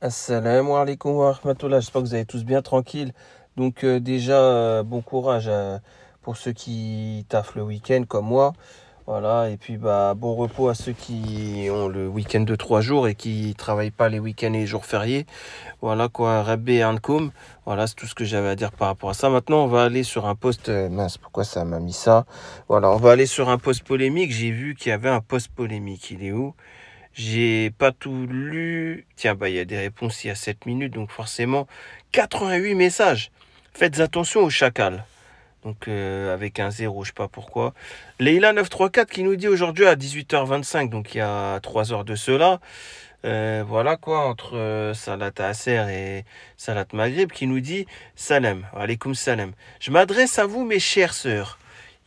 Assalamu alaikum wa rahmatullah, j'espère que vous allez tous bien tranquille. Donc euh, déjà, euh, bon courage euh, pour ceux qui taffent le week-end comme moi. Voilà, et puis bah bon repos à ceux qui ont le week-end de trois jours et qui travaillent pas les week-ends et les jours fériés. Voilà quoi, rabé Ankoum. Voilà, c'est tout ce que j'avais à dire par rapport à ça. Maintenant, on va aller sur un poste, Mince, pourquoi ça m'a mis ça Voilà, on va aller sur un poste polémique. J'ai vu qu'il y avait un poste polémique. Il est où j'ai pas tout lu. Tiens, bah, il y a des réponses il y a 7 minutes, donc forcément, 88 messages. Faites attention au chacal. Donc, euh, avec un zéro, je sais pas pourquoi. Leila 934 qui nous dit aujourd'hui à 18h25, donc il y a 3 heures de cela. Euh, voilà quoi, entre euh, Salat Asser et Salat Maghrib, qui nous dit Salam, alaykoum salam. Je m'adresse à vous, mes chères sœurs.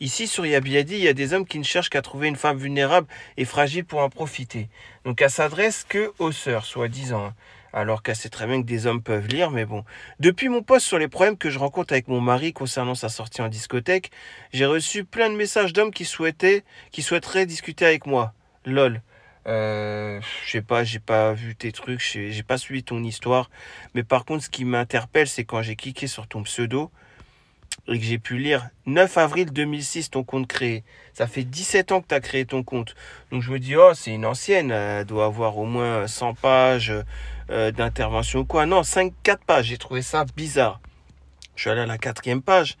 Ici, sur Yabiadi, il y a des hommes qui ne cherchent qu'à trouver une femme vulnérable et fragile pour en profiter. Donc, elle s'adresse que aux sœurs, soi-disant. Hein. Alors qu'elle sait très bien que des hommes peuvent lire, mais bon. Depuis mon poste sur les problèmes que je rencontre avec mon mari concernant sa sortie en discothèque, j'ai reçu plein de messages d'hommes qui souhaitaient, qui souhaiteraient discuter avec moi. Lol. Euh, je sais pas, j'ai pas vu tes trucs, j'ai pas suivi ton histoire. Mais par contre, ce qui m'interpelle, c'est quand j'ai cliqué sur ton pseudo, et que j'ai pu lire 9 avril 2006 ton compte créé. Ça fait 17 ans que tu as créé ton compte. Donc je me dis, oh, c'est une ancienne, elle doit avoir au moins 100 pages euh, d'intervention ou quoi. Non, 5, 4 pages, j'ai trouvé ça bizarre. Je suis allé à la quatrième page,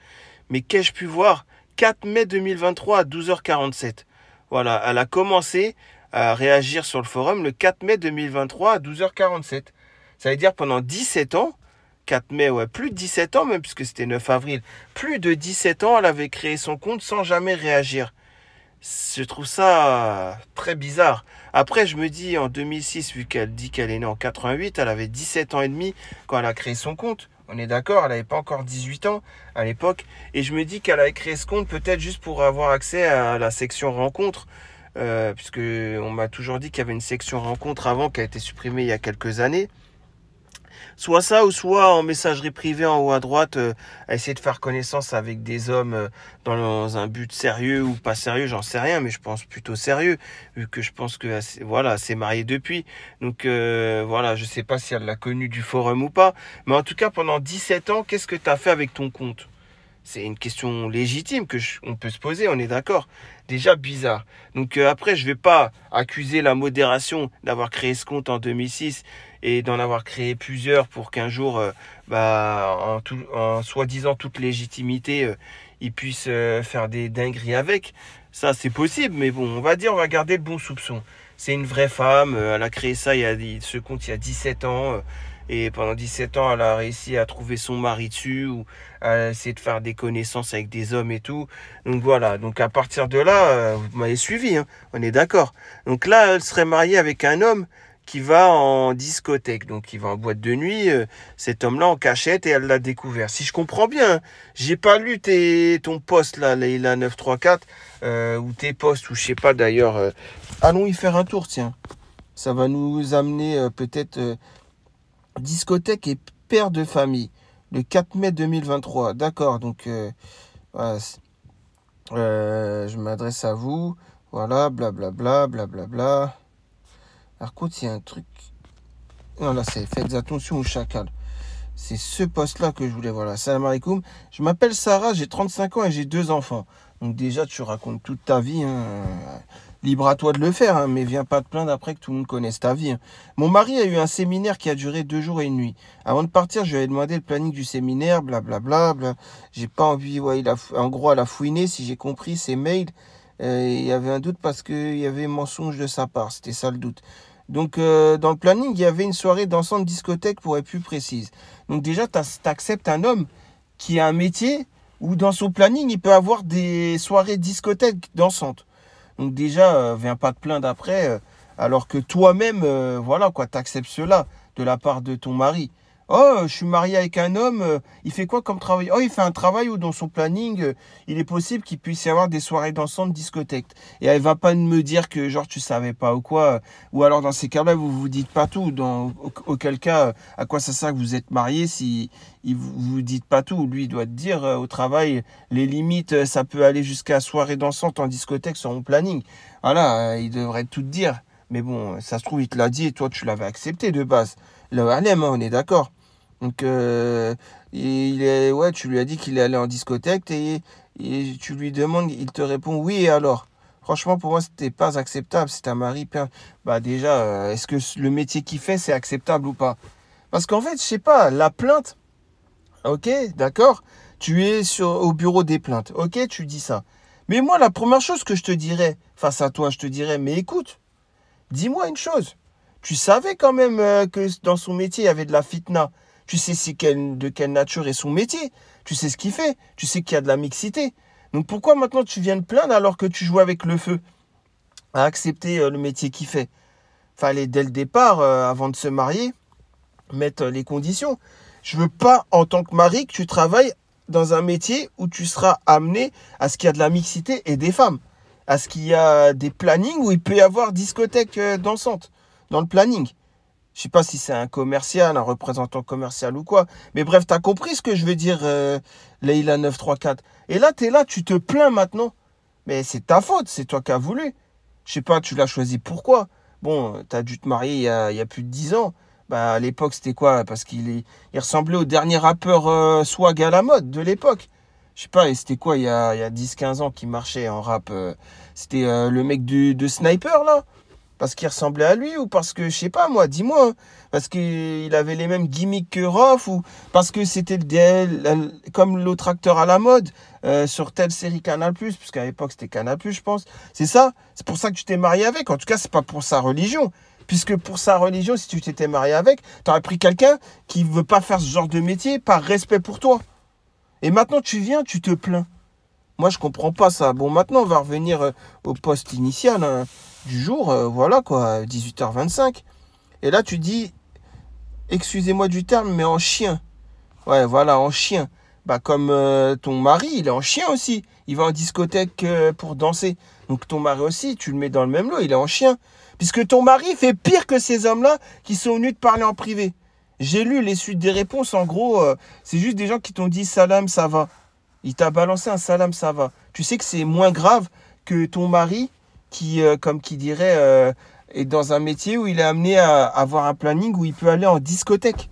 mais qu'ai-je pu voir 4 mai 2023 à 12h47. Voilà, elle a commencé à réagir sur le forum le 4 mai 2023 à 12h47. Ça veut dire pendant 17 ans, 4 mai, ouais, plus de 17 ans même, puisque c'était 9 avril, plus de 17 ans, elle avait créé son compte sans jamais réagir. Je trouve ça très bizarre. Après, je me dis, en 2006, vu qu'elle dit qu'elle est née en 88, elle avait 17 ans et demi quand elle a créé son compte. On est d'accord, elle n'avait pas encore 18 ans à l'époque. Et je me dis qu'elle a créé ce compte peut-être juste pour avoir accès à la section rencontre. puisqu'on euh, puisque on m'a toujours dit qu'il y avait une section rencontre avant qui a été supprimée il y a quelques années. Soit ça, ou soit en messagerie privée en haut à droite, euh, à essayer de faire connaissance avec des hommes euh, dans un but sérieux ou pas sérieux, j'en sais rien, mais je pense plutôt sérieux, vu que je pense que euh, voilà, c'est marié depuis. Donc voilà, je sais pas si elle l'a connu du forum ou pas, mais en tout cas, pendant 17 ans, qu'est-ce que tu as fait avec ton compte c'est une question légitime que on peut se poser, on est d'accord. Déjà bizarre. Donc après, je vais pas accuser la modération d'avoir créé ce compte en 2006 et d'en avoir créé plusieurs pour qu'un jour, euh, bah, en, soi-disant toute légitimité, il euh, ils puissent euh, faire des dingueries avec. Ça, c'est possible, mais bon, on va dire, on va garder le bon soupçon. C'est une vraie femme, elle a créé ça, il y a, ce compte, il y a 17 ans. et pendant 17 ans, elle a réussi à trouver son mari dessus, ou à essayer de faire des connaissances avec des hommes et tout. Donc voilà, donc à partir de là, vous m'avez suivi, hein, on est d'accord. Donc là, elle serait mariée avec un homme qui va en discothèque, donc qui va en boîte de nuit, euh, cet homme-là en cachette et elle l'a découvert. Si je comprends bien, hein, j'ai pas lu ton poste là, Leila 934, euh, ou tes postes, ou je sais pas d'ailleurs. Euh. allons y faire un tour, tiens. Ça va nous amener peut-être discothèque et père de famille, le 4 mai 2023. D'accord, donc je m'adresse à vous. Voilà, blablabla, blablabla. Bla, bla, bla. Par contre, il y a un truc. Non, là, c'est faites attention au chacal. C'est ce poste-là que je voulais Voilà. Salam alaikum. Je m'appelle Sarah, j'ai 35 ans et j'ai deux enfants. Donc déjà, tu racontes toute ta vie. Hein. Libre à toi de le faire, hein, mais viens pas te plaindre après que tout le monde connaisse ta vie. Hein. Mon mari a eu un séminaire qui a duré deux jours et une nuit. Avant de partir, je lui ai demandé le planning du séminaire, blablabla. J'ai pas envie, ouais, il a, en gros, elle a fouiné, si j'ai compris, ses mails. Euh, il y avait un doute parce qu'il y avait mensonge de sa part. C'était ça le doute. Donc, euh, dans le planning, il y avait une soirée dansante discothèque, pour être plus précise. Donc, déjà, tu acceptes un homme qui a un métier où, dans son planning, il peut avoir des soirées discothèques dansantes. Donc, déjà, euh, viens pas te plaindre après, euh, alors que toi-même, voilà, quoi, tu acceptes cela de la part de ton mari. Oh, je suis marié avec un homme, euh, il fait quoi comme travail Oh, il fait un travail où dans son planning, euh, il est possible qu'il puisse y avoir des soirées dansantes, discothèques. Et elle va pas me dire que genre tu savais pas ou quoi. Ou alors dans ces cas-là, vous vous dites pas tout. Dans auquel cas, euh, à quoi ça sert que vous êtes marié si il vous, vous dites pas tout Lui il doit te dire au travail les limites. Ça peut aller jusqu'à soirée dansante en discothèque sur mon planning. Voilà, il devrait tout te dire. Mais bon, ça se trouve il te l'a dit et toi tu l'avais accepté de base le hein, on est d'accord. Donc, euh, il est, ouais, tu lui as dit qu'il est allé en discothèque et, tu lui demandes, il te répond oui et alors. Franchement, pour moi, c'était pas acceptable. C'est un mari. Bah, déjà, euh, est-ce que le métier qu'il fait, c'est acceptable ou pas Parce qu'en fait, je sais pas, la plainte, ok, d'accord, tu es sur, au bureau des plaintes, ok, tu dis ça. Mais moi, la première chose que je te dirais face à toi, je te dirais, mais écoute, dis-moi une chose tu savais quand même euh, que dans son métier, il y avait de la fitna. Tu sais de quelle nature est son métier. Tu sais ce qu'il fait. Tu sais qu'il y a de la mixité. Donc pourquoi maintenant tu viens te plaindre alors que tu joues avec le feu à accepter euh, le métier qu'il fait Fallait dès le départ, euh, avant de se marier, mettre les conditions. Je veux pas, en tant que mari, que tu travailles dans un métier où tu seras amené à ce qu'il y a de la mixité et des femmes, à ce qu'il y a des plannings où il peut y avoir discothèque dansante dans le planning. Je sais pas si c'est un commercial, un représentant commercial ou quoi. Mais bref, tu as compris ce que je veux dire, euh, Leila 934. Et là, tu es là, tu te plains maintenant. Mais c'est ta faute, c'est toi qui as voulu. Je sais pas, tu l'as choisi pourquoi. Bon, tu as dû te marier il y a, plus de 10 ans. Bah, à l'époque, c'était quoi Parce qu'il il ressemblait au dernier rappeur euh, swag à la mode de l'époque. Je sais pas, et c'était quoi il y a, 10-15 ans qui marchait en rap euh, C'était le mec du, de Sniper, là parce qu'il ressemblait à lui ou parce que, je sais pas moi, dis-moi. Hein. parce qu'il avait les mêmes gimmicks que Roth ou parce que c'était comme l'autre acteur à la mode euh, sur telle série Canal+, puisqu'à l'époque c'était Canal+, je pense. C'est ça, c'est pour ça que tu t'es marié avec. En tout cas, c'est pas pour sa religion. Puisque pour sa religion, si tu t'étais marié avec, tu aurais pris quelqu'un qui veut pas faire ce genre de métier par respect pour toi. Et maintenant, tu viens, tu te plains. Moi, je comprends pas ça. Bon, maintenant, on va revenir euh, au poste initial. Hein du jour, euh, voilà quoi, 18h25. Et là, tu dis, excusez-moi du terme, mais en chien. Ouais, voilà, en chien. Bah, comme euh, ton mari, il est en chien aussi. Il va en discothèque euh, pour danser. Donc, ton mari aussi, tu le mets dans le même lot, il est en chien. Puisque ton mari fait pire que ces hommes-là qui sont venus te parler en privé. J'ai lu les suites des réponses. En gros, c'est juste des gens qui t'ont dit salam, ça va. Il t'a balancé un salam, ça va. Tu sais que c'est moins grave que ton mari qui, euh, comme qui dirait, euh, est dans un métier où il est amené à, avoir un planning où il peut aller en discothèque.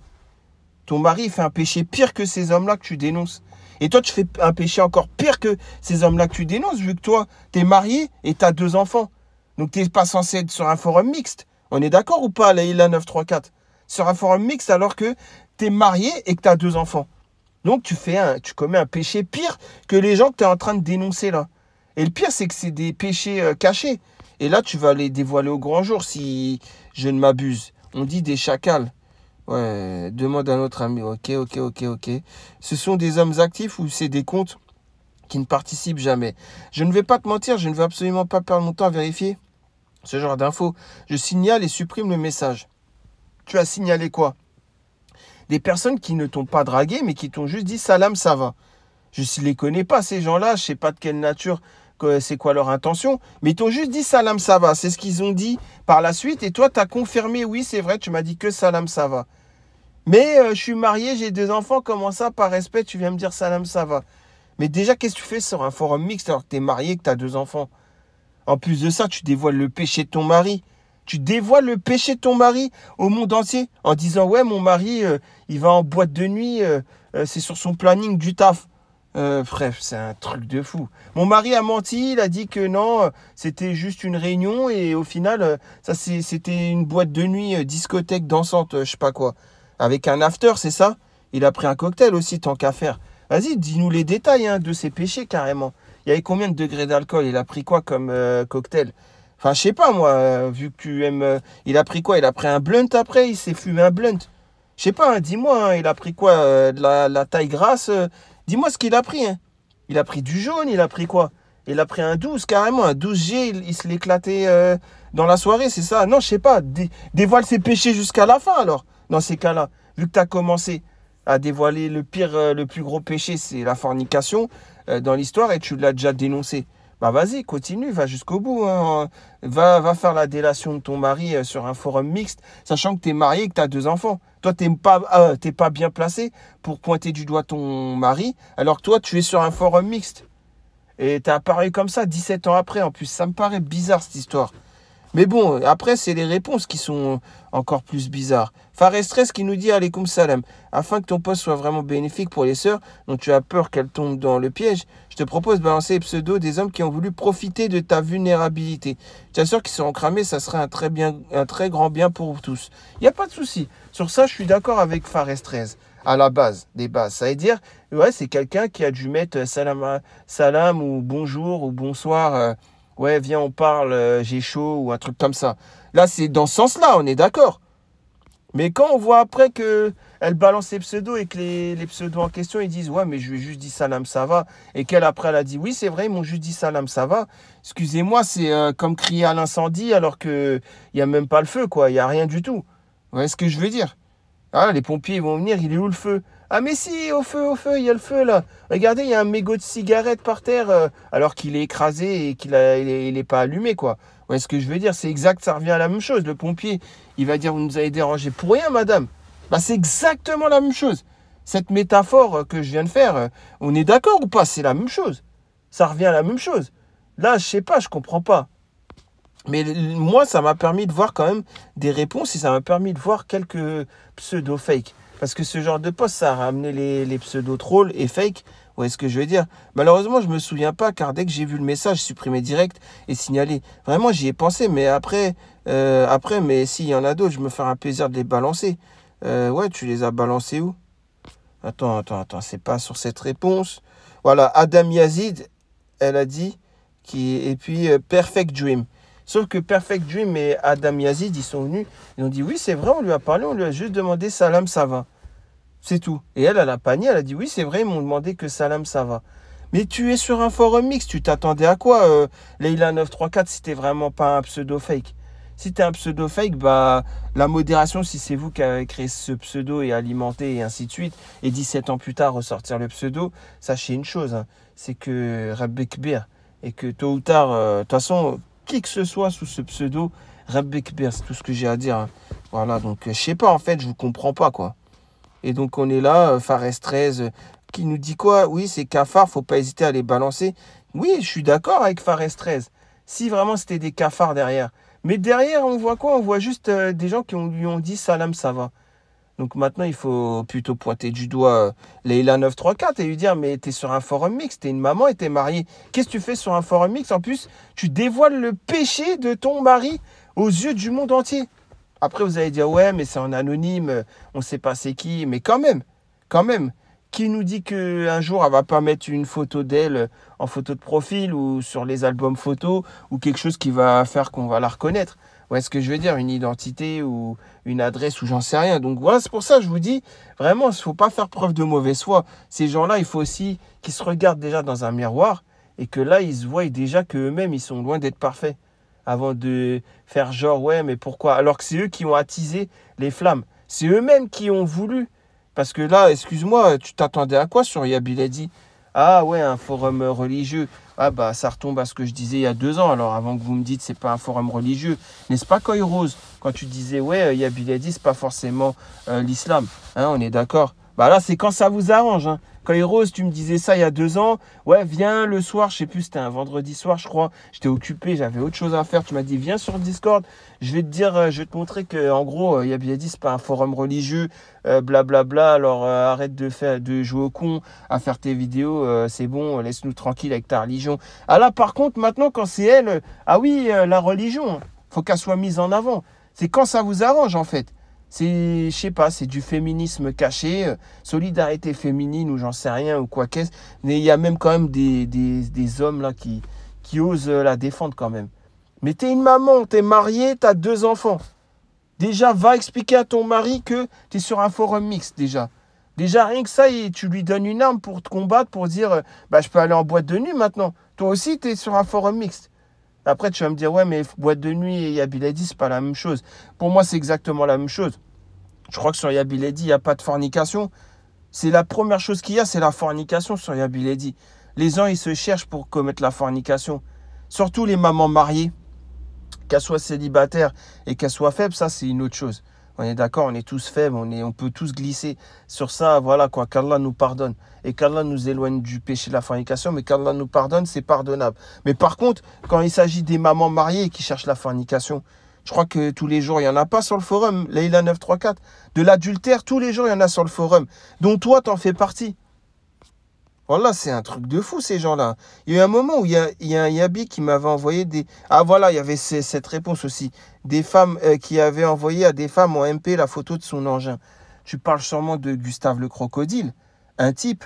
Ton mari fait un péché pire que ces hommes-là que tu dénonces. Et toi, tu fais un péché encore pire que ces hommes-là que tu dénonces, vu que toi, tu es marié et tu as deux enfants. Donc, tu n'es pas censé être sur un forum mixte. On est d'accord ou pas, Leïla 934 Sur un forum mixte alors que tu es marié et que tu as deux enfants. Donc, tu, fais un, tu commets un péché pire que les gens que tu es en train de dénoncer là. Et le pire, c'est que c'est des péchés euh, cachés. Et là, tu vas les dévoiler au grand jour si je ne m'abuse. On dit des chacals. Ouais, demande à notre ami. Ok, ok, ok, ok. Ce sont des hommes actifs ou c'est des comptes qui ne participent jamais. Je ne vais pas te mentir, je ne vais absolument pas perdre mon temps à vérifier ce genre d'infos. Je signale et supprime le message. Tu as signalé quoi Des personnes qui ne t'ont pas dragué, mais qui t'ont juste dit salam, ça va. Je ne les connais pas, ces gens-là, je ne sais pas de quelle nature c'est quoi leur intention. Mais ils t'ont juste dit salam ça va. C'est ce qu'ils ont dit par la suite. Et toi, tu as confirmé, oui, c'est vrai, tu m'as dit que salam ça va. Mais euh, je suis marié, j'ai deux enfants, comment ça, par respect, tu viens me dire salam ça va. Mais déjà, qu'est-ce que tu fais sur un forum mixte alors que tu es marié, que tu as deux enfants En plus de ça, tu dévoiles le péché de ton mari. Tu dévoiles le péché de ton mari au monde entier en disant ouais mon mari euh, il va en boîte de nuit euh, c'est sur son planning du taf euh, bref, c'est un truc de fou. Mon mari a menti, il a dit que non, euh, c'était juste une réunion et au final, euh, ça c'était une boîte de nuit, euh, discothèque dansante, je sais pas quoi. Avec un after, c'est ça Il a pris un cocktail aussi, tant qu'à faire. Vas-y, dis-nous les détails hein, de ses péchés carrément. Il y avait combien de degrés d'alcool Il a pris quoi comme cocktail Enfin, je sais pas moi, vu que tu aimes. il a pris quoi Il a pris un blunt après Il s'est fumé un blunt. Je sais pas, hein, dis-moi, hein, il a pris quoi la, taille grasse Dis-moi ce qu'il a pris. Hein. Il a pris du jaune, il a pris quoi Il a pris un 12 carrément, un 12G, il, se l'éclatait euh, dans la soirée, c'est ça Non, je sais pas. dévoile ses péchés jusqu'à la fin alors, dans ces cas-là. Vu que tu as commencé à dévoiler le pire, euh, le plus gros péché, c'est la fornication euh, dans l'histoire et tu l'as déjà dénoncé. Bah vas-y, continue, va jusqu'au bout. Hein, va, va faire la délation de ton mari sur un forum mixte, sachant que tu es marié et que tu as deux enfants. Toi, tu n'es euh, pas, bien placé pour pointer du doigt ton mari, alors que toi, tu es sur un forum mixte. Et tu as apparu comme ça 17 ans après, en plus. Ça me paraît bizarre, cette histoire. Mais bon, après, c'est les réponses qui sont encore plus bizarres. Fares 13 qui nous dit Alaykoum salam. Afin que ton poste soit vraiment bénéfique pour les sœurs dont tu as peur qu'elles tombent dans le piège, je te propose de balancer les pseudos des hommes qui ont voulu profiter de ta vulnérabilité. as sûr qu'ils seront cramés, ça serait un très, bien, un très grand bien pour tous. Il n'y a pas de souci. Sur ça, je suis d'accord avec Fares 13, à la base, des bases. Ça veut dire, ouais, c'est quelqu'un qui a dû mettre euh, salam, salam ou bonjour ou bonsoir euh, ouais, viens, on parle, euh, j'ai chaud ou un truc comme ça. Là, c'est dans ce sens-là, on est d'accord. Mais quand on voit après que elle balance ses pseudos et que les, pseudos en question, ils disent ouais, mais je lui ai juste dit salam, ça va, et qu'elle après elle a dit oui, c'est vrai, ils m'ont juste dit salam, ça va. Excusez-moi, c'est euh, comme crier à l'incendie alors que il y a même pas le feu, quoi, il y a rien du tout. Vous voyez ce que je veux dire Ah, les pompiers vont venir, il est où le feu ah mais si, au feu, au feu, il y a le feu là. Regardez, il y a un mégot de cigarette par terre euh, alors qu'il est écrasé et qu'il n'est pas allumé quoi. Ouais, ce que je veux dire, c'est exact, ça revient à la même chose. Le pompier, il va dire, vous nous avez dérangé pour rien madame. Bah c'est exactement la même chose. Cette métaphore euh, que je viens de faire, euh, on est d'accord ou pas C'est la même chose. Ça revient à la même chose. Là, je sais pas, je comprends pas. Mais moi, ça m'a permis de voir quand même des réponses et ça m'a permis de voir quelques pseudo-fakes. Parce que ce genre de poste, ça a ramené les, les pseudo-trolls et fake. ou est ce que je veux dire Malheureusement, je me souviens pas, car dès que j'ai vu le message supprimé direct et signalé, vraiment, j'y ai pensé. Mais après, euh, après mais s'il y en a d'autres, je me ferai un plaisir de les balancer. Euh, ouais, tu les as balancés où Attends, attends, attends, c'est pas sur cette réponse. Voilà, Adam Yazid, elle a dit, qui, et puis euh, Perfect Dream. Sauf que Perfect Dream et Adam Yazid, ils sont venus, ils ont dit oui, c'est vrai, on lui a parlé, on lui a juste demandé Salam, ça va. C'est tout. Et elle, elle a panier, elle a dit oui, c'est vrai, ils m'ont demandé que Salam, ça va. Mais tu es sur un forum mix, tu t'attendais à quoi, euh, Leila 934, si t'es vraiment pas un pseudo fake Si t'es un pseudo fake, bah, la modération, si c'est vous qui avez créé ce pseudo et alimenté et ainsi de suite, et 17 ans plus tard ressortir le pseudo, sachez une chose, hein, c'est que Rabbi et que tôt ou tard, euh, de toute façon, que ce soit sous ce pseudo Rebek c'est tout ce que j'ai à dire. Hein. Voilà, donc euh, je sais pas, en fait, je vous comprends pas, quoi. Et donc on est là, euh, Fares 13, euh, qui nous dit quoi Oui, c'est cafard. faut pas hésiter à les balancer. Oui, je suis d'accord avec Fares 13. Si vraiment c'était des cafards derrière. Mais derrière, on voit quoi On voit juste des gens qui lui ont dit salam, ça va. Donc maintenant, il faut plutôt pointer du doigt euh, Leila 934 et lui dire Mais t'es sur un forum mixte, t'es une maman et t'es mariée. Qu'est-ce que tu fais sur un forum mixte En plus, tu dévoiles le péché de ton mari aux yeux du monde entier. Après, vous allez dire Ouais, mais c'est en anonyme, euh, on ne sait pas c'est qui. Mais quand même, quand même, qui nous dit qu'un jour elle va pas mettre une photo d'elle euh, en photo de profil ou sur les albums photos ou quelque chose qui va faire qu'on va la reconnaître ou ce que je veux dire une identité ou une adresse ou j'en sais rien. Donc voilà, c'est pour ça que je vous dis, vraiment, il ne faut pas faire preuve de mauvaise foi. Ces gens-là, il faut aussi qu'ils se regardent déjà dans un miroir et que là, ils se voient déjà qu'eux-mêmes, ils sont loin d'être parfaits avant de faire genre, ouais, mais pourquoi Alors que c'est eux qui ont attisé les flammes. C'est eux-mêmes qui ont voulu. Parce que là, excuse-moi, tu t'attendais à quoi sur Yabiladi Ah ouais, un forum religieux ah bah ça retombe à ce que je disais il y a deux ans. Alors avant que vous me dites c'est pas un forum religieux, n'est-ce pas Rose Quand tu disais ouais, euh, Yabiladi, c'est pas forcément euh, l'islam. Hein, on est d'accord. Bah là, c'est quand ça vous arrange. Hein. Quand tu me disais ça il y a deux ans, ouais, viens le soir, je sais plus, c'était un vendredi soir, je crois, j'étais occupé, j'avais autre chose à faire. Tu m'as dit, viens sur Discord, je vais te dire, euh, je vais te montrer que, en gros, euh, dit c'est pas un forum religieux, euh, blablabla, alors arrête de, faire, de jouer au con, à faire tes vidéos, c'est bon, laisse-nous tranquille avec ta religion. Ah là, par contre, maintenant, quand c'est elle, ah oui, la religion, faut qu'elle soit mise en avant. C'est quand ça vous arrange, en fait. C'est, je sais pas, c'est du féminisme caché, euh, solidarité féminine ou j'en sais rien ou quoi qu'est-ce. Mais il y a même quand même des, des, hommes là qui, qui osent euh, la défendre quand même. Mais t'es une maman, t'es mariée, t'as deux enfants. Déjà, va expliquer à ton mari que t'es sur un forum mixte déjà. Déjà, rien que ça, tu lui donnes une arme pour te combattre, pour dire, euh, bah, je peux aller en boîte de nuit maintenant. Toi aussi, tu es sur un forum mixte. Après, tu vas me dire, ouais, mais boîte de nuit et Yabi Lady, c'est pas la même chose. Pour moi, c'est exactement la même chose. Je crois que sur Yabi il n'y a pas de fornication. C'est la première chose qu'il y a, c'est la fornication sur Yabi Les gens, ils se cherchent pour commettre la fornication. Surtout les mamans mariées, qu'elles soient célibataires et qu'elles soient faibles, ça, c'est une autre chose. On est d'accord, on est tous faibles, on, est, on peut tous glisser sur ça, voilà quoi, qu'Allah nous pardonne. Et qu'Allah nous éloigne du péché de la fornication, mais qu'Allah nous pardonne, c'est pardonnable. Mais par contre, quand il s'agit des mamans mariées qui cherchent la fornication, je crois que tous les jours, il n'y en a pas sur le forum, Leïla 934. De l'adultère, tous les jours, il y en a sur le forum, dont toi, t'en fais partie. Voilà, oh c'est un truc de fou, ces gens-là. Il y a un moment où il y a, un Yabi qui m'avait envoyé des... Ah voilà, il y avait cette réponse aussi. Des femmes euh, qui avaient envoyé à des femmes en MP la photo de son engin. Tu parles sûrement de Gustave le Crocodile. Un type.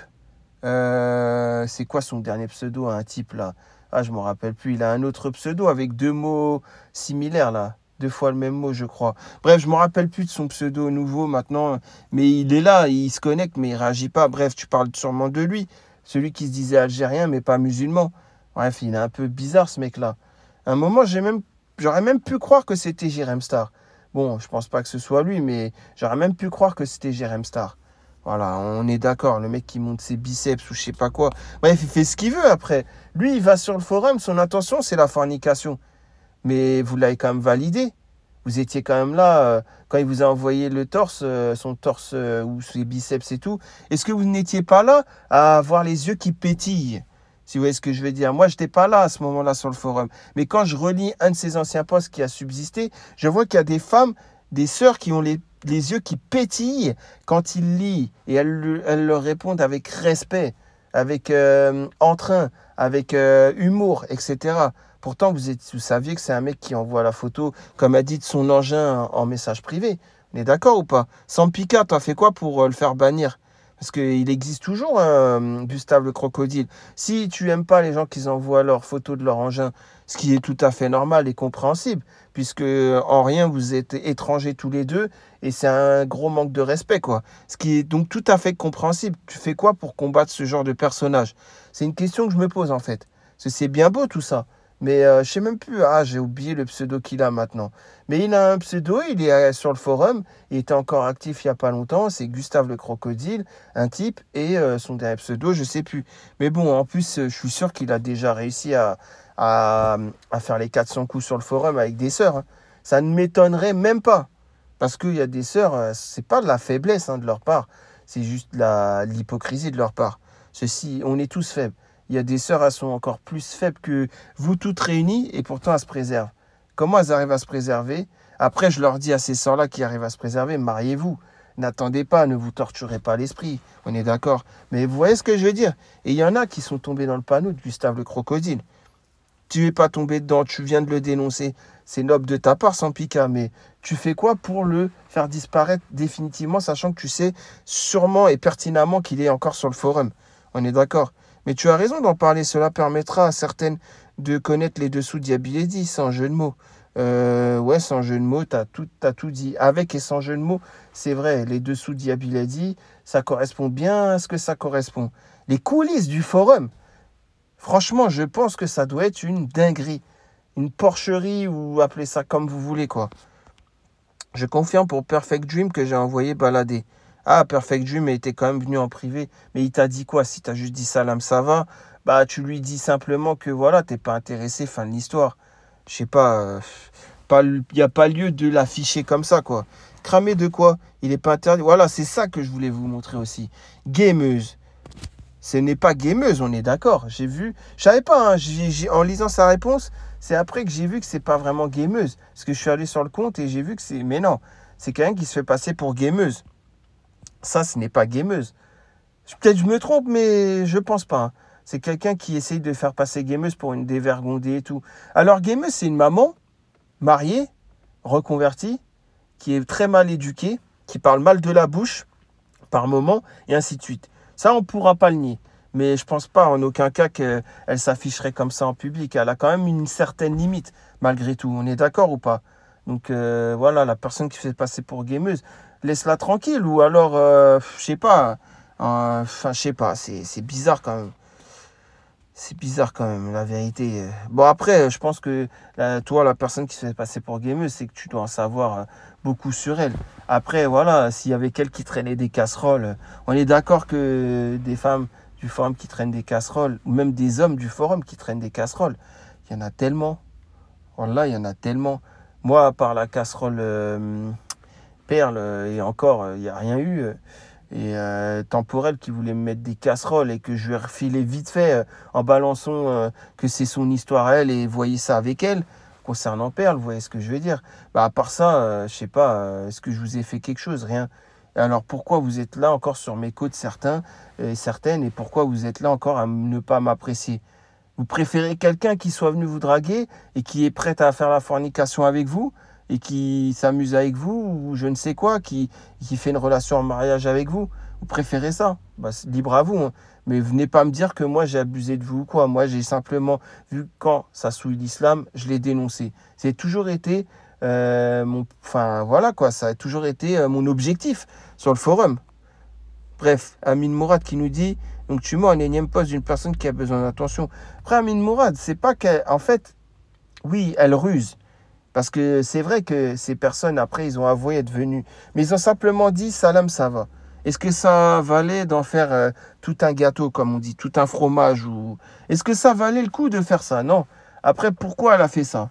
Euh, c'est quoi son dernier pseudo, un type, là Ah, je me rappelle plus. Il a un autre pseudo avec deux mots similaires, là deux fois le même mot, je crois. Bref, je me rappelle plus de son pseudo nouveau maintenant, mais il est là, il se connecte, mais il réagit pas. Bref, tu parles sûrement de lui celui qui se disait algérien mais pas musulman. Bref, il est un peu bizarre ce mec-là. un moment, j'ai même, j'aurais même pu croire que c'était Jérém Star. Bon, je pense pas que ce soit lui, mais j'aurais même pu croire que c'était Jérém Star. Voilà, on est d'accord, le mec qui monte ses biceps ou je sais pas quoi. Bref, il fait ce qu'il veut après. Lui, il va sur le forum, son intention, c'est la fornication. Mais vous l'avez quand même validé vous étiez quand même là euh, quand il vous a envoyé le torse, euh, son torse euh, ou ses biceps et tout. Est-ce que vous n'étiez pas là à avoir les yeux qui pétillent Si vous voyez ce que je veux dire. Moi, je n'étais pas là à ce moment-là sur le forum. Mais quand je relis un de ces anciens postes qui a subsisté, je vois qu'il y a des femmes, des sœurs qui ont les, yeux qui pétillent quand il lit. Et elles, elles leur répondent avec respect, avec entrain, avec humour, etc. Pourtant, vous, êtes, saviez que c'est un mec qui envoie la photo, comme a dit, de son engin en, message privé. On est d'accord ou pas Sans tu t'as fait quoi pour euh, le faire bannir Parce qu'il existe toujours un euh, Gustave crocodile. Si tu n'aimes pas les gens qui envoient leurs photos de leur engin, ce qui est tout à fait normal et compréhensible, puisque euh, en rien vous êtes étrangers tous les deux et c'est un gros manque de respect quoi. Ce qui est donc tout à fait compréhensible. Tu fais quoi pour combattre ce genre de personnage C'est une question que je me pose en fait. C'est bien beau tout ça. Mais euh, je ne sais même plus, ah j'ai oublié le pseudo qu'il a maintenant. Mais il a un pseudo, il est sur le forum, il était encore actif il n'y a pas longtemps, c'est Gustave le Crocodile, un type, et euh, son dernier pseudo, je sais plus. Mais bon, en plus, euh, je suis sûr qu'il a déjà réussi à, faire les 400 coups sur le forum avec des sœurs. Hein. Ça ne m'étonnerait même pas. Parce qu'il y a des sœurs, c'est pas de la faiblesse hein, de leur part, c'est juste l'hypocrisie de leur part. Ceci, on est tous faibles. Il y a des sœurs, elles sont encore plus faibles que vous toutes réunies et pourtant elles se préservent. Comment elles arrivent à se préserver Après, je leur dis à ces sœurs-là qui arrivent à se préserver, mariez-vous. N'attendez pas, ne vous torturez pas l'esprit. On est d'accord. Mais vous voyez ce que je veux dire Et il y en a qui sont tombés dans le panneau de Gustave le Crocodile. Tu n'es pas tombé dedans, tu viens de le dénoncer. C'est noble de ta part, sans mais tu fais quoi pour le faire disparaître définitivement, sachant que tu sais sûrement et pertinemment qu'il est encore sur le forum On est d'accord mais tu as raison d'en parler, cela permettra à certaines de connaître les dessous dit sans jeu de mots. Euh, ouais, sans jeu de mots, t'as tout, as tout dit. Avec et sans jeu de mots, c'est vrai, les dessous dit ça correspond bien à ce que ça correspond. Les coulisses du forum, franchement, je pense que ça doit être une dinguerie. Une porcherie, ou appelez ça comme vous voulez, quoi. Je confirme pour Perfect Dream que j'ai envoyé balader. Ah, Perfect Dream était quand même venu en privé. Mais il t'a dit quoi Si t'as juste dit salam, ça va. Bah, tu lui dis simplement que voilà, t'es pas intéressé, fin de l'histoire. Je sais pas. il euh, n'y a pas lieu de l'afficher comme ça, quoi. Cramé de quoi Il n'est pas interdit. Voilà, c'est ça que je voulais vous montrer aussi. Gameuse. Ce n'est pas gameuse, on est d'accord. J'ai vu. Je savais pas, hein. en lisant sa réponse, c'est après que j'ai vu que c'est pas vraiment gameuse. Parce que je suis allé sur le compte et j'ai vu que c'est. Mais non, c'est quelqu'un qui se fait passer pour gameuse. Ça, ce n'est pas gameuse. Peut-être je me trompe, mais je pense pas. Hein. C'est quelqu'un qui essaye de faire passer gameuse pour une dévergondée et tout. Alors gameuse, c'est une maman mariée, reconvertie, qui est très mal éduquée, qui parle mal de la bouche par moment, et ainsi de suite. Ça, on ne pourra pas le nier. Mais je pense pas en aucun cas qu'elle s'afficherait comme ça en public. Elle a quand même une certaine limite, malgré tout. On est d'accord ou pas Donc euh, voilà, la personne qui fait passer pour gameuse, laisse-la tranquille. Ou alors, euh, je sais pas. Hein, enfin, je sais pas. C'est bizarre quand même. C'est bizarre quand même, la vérité. Bon, après, je pense que euh, toi, la personne qui se fait passer pour gameuse, c'est que tu dois en savoir euh, beaucoup sur elle. Après, voilà, s'il y avait qu'elle qui traînait des casseroles, on est d'accord que des femmes du forum qui traînent des casseroles, ou même des hommes du forum qui traînent des casseroles, il y en a tellement. là, il y en a tellement. Moi, par la casserole. Perle, euh, et encore, il euh, n'y a rien eu. Euh, et Temporel qui voulait me mettre des casseroles et que je vais refiler vite fait en balançant que c'est son histoire à elle et voyez ça avec elle. Concernant Perle, vous voyez ce que je veux dire. Bah, à part ça, je sais pas, est-ce que je vous ai fait quelque chose Rien. Alors pourquoi vous êtes là encore sur mes côtes certains et certaines et pourquoi vous êtes là encore à ne pas m'apprécier Vous préférez quelqu'un qui soit venu vous draguer et qui est prêt à faire la fornication avec vous et qui s'amuse avec vous ou je ne sais quoi, qui, qui fait une relation en mariage avec vous. Vous préférez ça bah, Libre à vous. Hein. Mais venez pas me dire que moi j'ai abusé de vous ou quoi. Moi j'ai simplement vu quand ça souille l'islam, je l'ai dénoncé. C'est toujours été euh, mon, enfin voilà quoi, ça a toujours été euh, mon objectif sur le forum. Bref, Amine Mourad qui nous dit donc tu mets un énième poste d'une personne qui a besoin d'attention. Après Amine Mourad, c'est pas qu'en fait, oui, elle ruse, parce que c'est vrai que ces personnes, après, ils ont avoué être venus. Mais ils ont simplement dit salam, ça va. Est-ce que ça valait d'en faire euh, tout un gâteau, comme on dit, tout un fromage ou... Est-ce que ça valait le coup de faire ça Non. Après, pourquoi elle a fait ça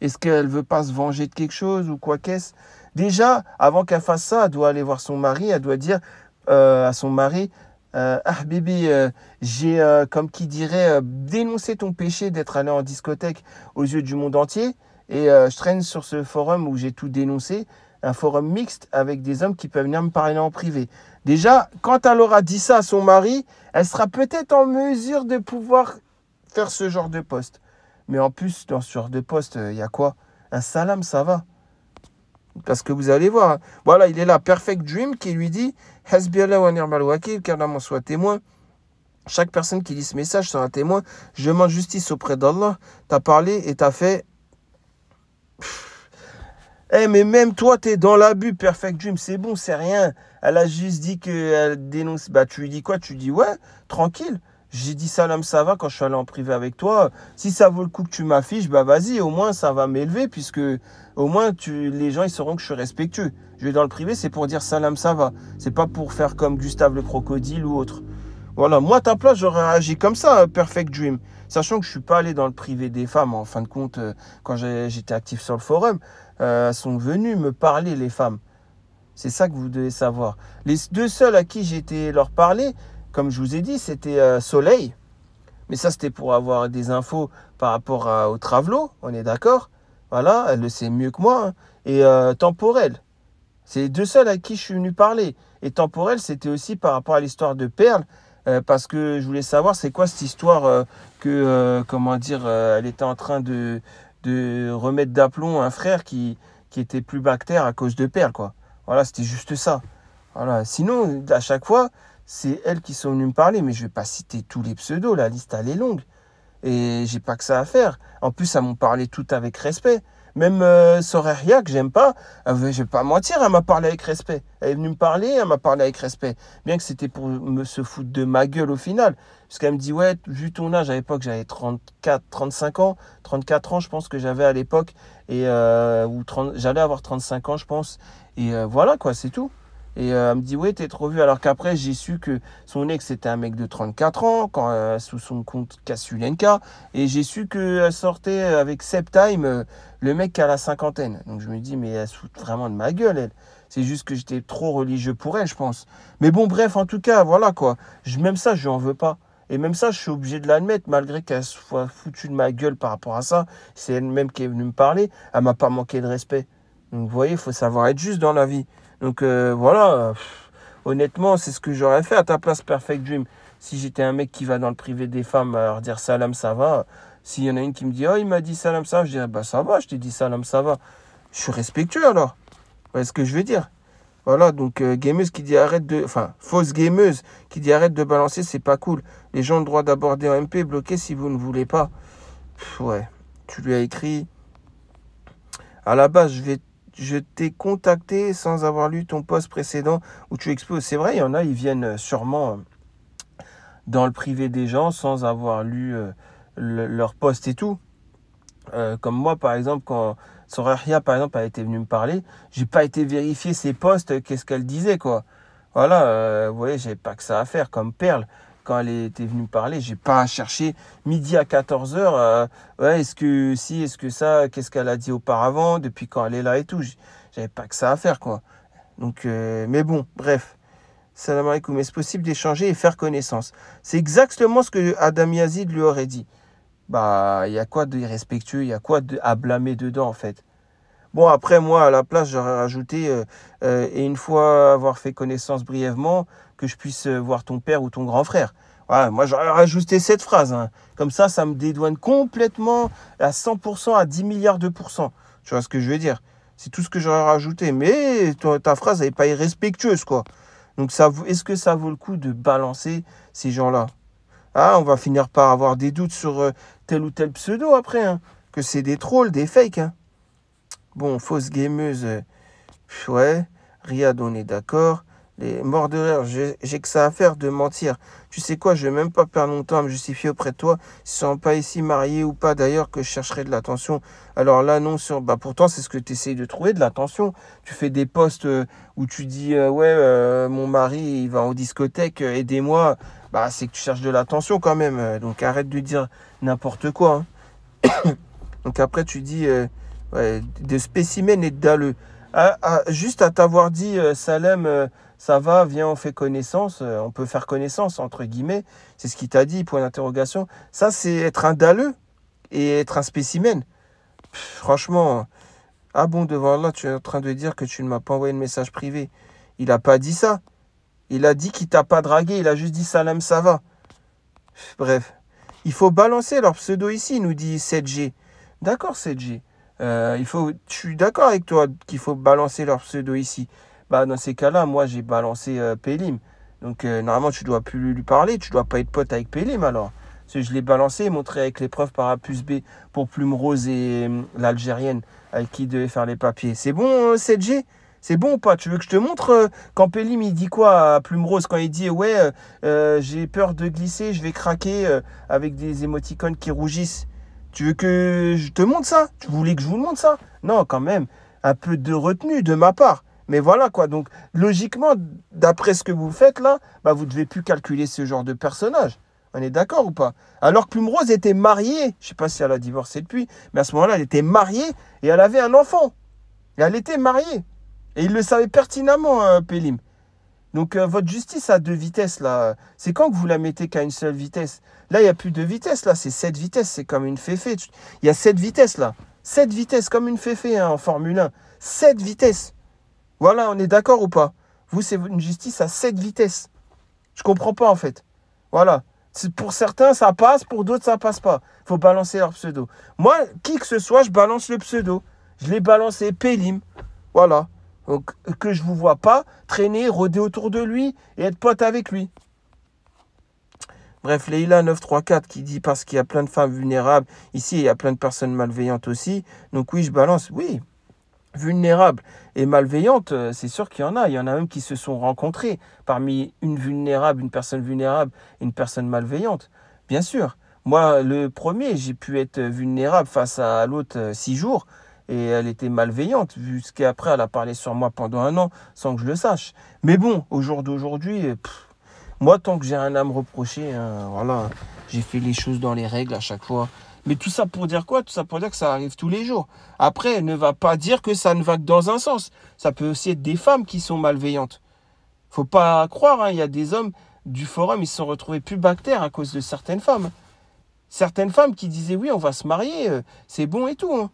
Est-ce qu'elle veut pas se venger de quelque chose ou quoi qu'est-ce Déjà, avant qu'elle fasse ça, elle doit aller voir son mari. Elle doit dire euh, à son mari euh, ah bébé, j'ai, comme qui dirait, dénoncé ton péché d'être allé en discothèque aux yeux du monde entier. Et euh, je traîne sur ce forum où j'ai tout dénoncé, un forum mixte avec des hommes qui peuvent venir me parler en privé. Déjà, quand elle aura dit ça à son mari, elle sera peut-être en mesure de pouvoir faire ce genre de poste. Mais en plus, dans ce genre de poste, euh, il y a quoi Un salam, ça va. Parce que vous allez voir. Hein. Voilà, il est là, Perfect Dream, qui lui dit Hasbiallah wa ni'mal wakil, qu'Allah m'en soit témoin. Chaque personne qui lit ce message sera témoin. Je demande justice auprès d'Allah. T'as parlé et t'as fait eh mais même toi, tu es dans l'abus, Perfect Dream, c'est bon, c'est rien. Elle a juste dit qu'elle dénonce. Bah, tu lui dis quoi Tu lui dis, ouais, tranquille. J'ai dit salam, ça va quand je suis allé en privé avec toi. Si ça vaut le coup que tu m'affiches, bah vas-y, au moins ça va m'élever, puisque au moins tu, les gens ils sauront que je suis respectueux. Je vais dans le privé, c'est pour dire salam, ça va. C'est pas pour faire comme Gustave le crocodile ou autre. Voilà, moi ta place, j'aurais agi comme ça, Perfect Dream. Sachant que je suis pas allé dans le privé des femmes, en fin de compte, euh, quand j'étais actif sur le forum, elles euh, sont venues me parler les femmes. C'est ça que vous devez savoir. Les deux seules à qui j'étais leur parler, comme je vous ai dit, c'était euh, Soleil. Mais ça, c'était pour avoir des infos par rapport au aux on est d'accord Voilà, elle le sait mieux que moi. Hein. Et Temporel. C'est les deux seules à qui je suis venu parler. Et Temporel, c'était aussi par rapport à l'histoire de Perle euh, parce que je voulais savoir c'est quoi cette histoire euh, que, euh, comment dire, elle était en train de, de remettre d'aplomb un frère qui, qui était plus bactère à cause de perles quoi. Voilà, c'était juste ça. Voilà. Sinon, à chaque fois, c'est elles qui sont venues me parler, mais je vais pas citer tous les pseudos, la liste elle est longue. Et j'ai pas que ça à faire. En plus, elles m'ont parlé tout avec respect. Même euh, que j'aime pas, euh, je vais pas mentir, elle m'a parlé avec respect. Elle est venue me parler, elle m'a parlé avec respect. Bien que c'était pour me se foutre de ma gueule au final. Parce qu'elle me dit, ouais, vu ton âge, à l'époque, j'avais 34, 35 ans. 34 ans, je pense que j'avais à l'époque. Et euh, j'allais avoir 35 ans, je pense. Et euh, voilà, quoi, c'est tout. Et euh, elle me dit, ouais, t'es trop vieux. Alors qu'après, j'ai su que son ex, c'était un mec de 34 ans, quand, euh, sous son compte Kasulenka. Et j'ai su qu'elle euh, sortait avec Septime, le mec qui a la cinquantaine. Donc je me dis, mais elle se fout vraiment de ma gueule, elle. C'est juste que j'étais trop religieux pour elle, je pense. Mais bon, bref, en tout cas, voilà quoi. Je, même ça, je n'en veux pas. Et même ça, je suis obligé de l'admettre, malgré qu'elle soit foutue de ma gueule par rapport à ça. C'est elle-même qui est venue me parler. Elle m'a pas manqué de respect. Donc vous voyez, il faut savoir être juste dans la vie. Donc euh, voilà, honnêtement, c'est ce que j'aurais fait à ta place, Perfect Dream. Si j'étais un mec qui va dans le privé des femmes euh, leur dire salam, ça va. S'il y en a une qui me dit, oh, il m'a dit salam, ça va, je dirais, bah ça va, je t'ai dit salam, ça va. Je suis respectueux alors. Voilà ce que je veux dire. Voilà, donc euh, gameuse qui dit arrête de. Enfin, fausse gameuse qui dit arrête de balancer, c'est pas cool. Les gens ont le droit d'aborder en MP, bloqué si vous ne voulez pas. ouais, tu lui as écrit. À la base, je vais je t'ai contacté sans avoir lu ton poste précédent où tu exposes. C'est vrai, il y en a, ils viennent euh, sûrement euh, dans le privé des gens sans avoir lu euh, leur poste et tout. comme moi, par exemple, quand Soraya, par exemple, a été venue me parler, j'ai pas été vérifier ses postes, qu'est-ce qu'elle disait, quoi. Voilà, vous voyez, j'ai pas que ça à faire comme perle quand elle était venue parler, j'ai pas cherché midi à 14h, euh, est-ce que si, est-ce que ça, qu'est-ce qu'elle a dit auparavant, depuis quand elle est là et tout. J'avais pas que ça à faire, quoi. Donc, euh, mais bon, bref. Salam alaikum. Est-ce possible d'échanger et faire connaissance C'est exactement ce que Adam Yazid lui aurait dit. Bah, il y a quoi d'irrespectueux il y a quoi de, à blâmer dedans, en fait Bon, après, moi, à la place, j'aurais rajouté, euh, euh, et une fois avoir fait connaissance brièvement, que je puisse euh, voir ton père ou ton grand frère. Voilà, moi, j'aurais rajouté cette phrase. Hein. Comme ça, ça me dédouane complètement à 100%, à 10 milliards de pourcents. Tu vois ce que je veux dire C'est tout ce que j'aurais rajouté. Mais ta, phrase, n'est pas irrespectueuse, quoi. Donc, est-ce que ça vaut le coup de balancer ces gens-là ah, on va finir par avoir des doutes sur tel ou tel pseudo après, hein. que c'est des trolls, des fakes. Hein. Bon, fausse gameuse, euh, ouais. Riyad, on est d'accord. Les morts j'ai que ça à faire de mentir. Tu sais quoi, je vais même pas perdre mon temps à me justifier auprès de toi. Si sont pas ici marié ou pas d'ailleurs que je chercherai de l'attention. Alors là, non, sur... bah pourtant, c'est ce que tu essayes de trouver, de l'attention. Tu fais des posts euh, où tu dis, euh, ouais, mon mari, il va en discothèque, aidez-moi. Bah, c'est que tu cherches de l'attention quand même. Donc arrête de dire n'importe quoi. Hein. Donc après, tu dis, de spécimen et de ah, ah, juste à t'avoir dit, euh, Salem, euh, ça va, viens, on fait connaissance, euh, on peut faire connaissance, entre guillemets, c'est ce qu'il t'a dit, point d'interrogation. Ça, c'est être un dalleux et être un spécimen. franchement, ah bon, devant là tu es en train de dire que tu ne m'as pas envoyé de message privé. Il n'a pas dit ça. Il a dit qu'il t'a pas dragué, il a juste dit Salem, ça va. bref, il faut balancer leur pseudo ici, nous dit 7G. D'accord, 7G. Euh, il faut, je suis d'accord avec toi qu'il faut balancer leur pseudo ici. Bah, dans ces cas-là, moi, j'ai balancé euh, Pélim. Donc, euh, normalement, tu dois plus lui parler. Tu dois pas être pote avec Pélim, alors. je l'ai balancé et montré avec l'épreuve par A plus B pour Plume Rose et l'Algérienne avec qui il devait faire les papiers. C'est bon, 7G c'est bon ou pas Tu veux que je te montre quand Pélim il dit quoi à Plume Rose quand il dit ouais j'ai peur de glisser, je vais craquer avec des émoticônes qui rougissent. Tu veux que je te montre ça Tu voulais que je vous montre ça Non, quand même, un peu de retenue de ma part. Mais voilà quoi, donc logiquement, d'après ce que vous faites là, bah, vous ne devez plus calculer ce genre de personnage. On est d'accord ou pas Alors que Rose était mariée, je sais pas si elle a divorcé depuis, mais à ce moment-là, elle était mariée et elle avait un enfant. Et elle était mariée. Et il le savait pertinemment, euh, Pélim. Donc euh, votre justice à deux vitesses, là, c'est quand que vous la mettez qu'à une seule vitesse Là, il n'y a plus de vitesses. là, c'est sept vitesses, c'est comme une féfé. Il y a sept vitesses, là. Sept vitesses, comme une féfé hein, en Formule 1. Sept vitesses. Voilà, on est d'accord ou pas Vous, c'est une justice à sept vitesses. Je comprends pas, en fait. Voilà. Pour certains, ça passe, pour d'autres, ça passe pas. Il faut balancer leur pseudo. Moi, qui que ce soit, je balance le pseudo. Je l'ai balancé, Pélim. Voilà que je ne vous vois pas traîner, rôder autour de lui et être pote avec lui. Bref, Leila 934 qui dit parce qu'il y a plein de femmes vulnérables, ici il y a plein de personnes malveillantes aussi. Donc oui, je balance, oui, vulnérables et malveillantes, euh, c'est sûr qu'il y en a. Il y en a même qui se sont rencontrés parmi une vulnérable, une personne vulnérable et une personne malveillante. Bien sûr. Moi, le premier, j'ai pu être euh, vulnérable face à l'autre euh, six jours et elle était malveillante, vu ce qu'après elle a parlé sur moi pendant un an sans que je le sache. Mais bon, au jour d'aujourd'hui, moi tant que j'ai un âme me hein, voilà, j'ai fait les choses dans les règles à chaque fois. Mais tout ça pour dire quoi Tout ça pour dire que ça arrive tous les jours. Après, elle ne va pas dire que ça ne va que dans un sens. Ça peut aussi être des femmes qui sont malveillantes. Faut pas croire, hein, il y a des hommes du forum, ils se sont retrouvés plus à cause de certaines femmes. Certaines femmes qui disaient oui, on va se marier, euh, c'est bon et tout. Hein.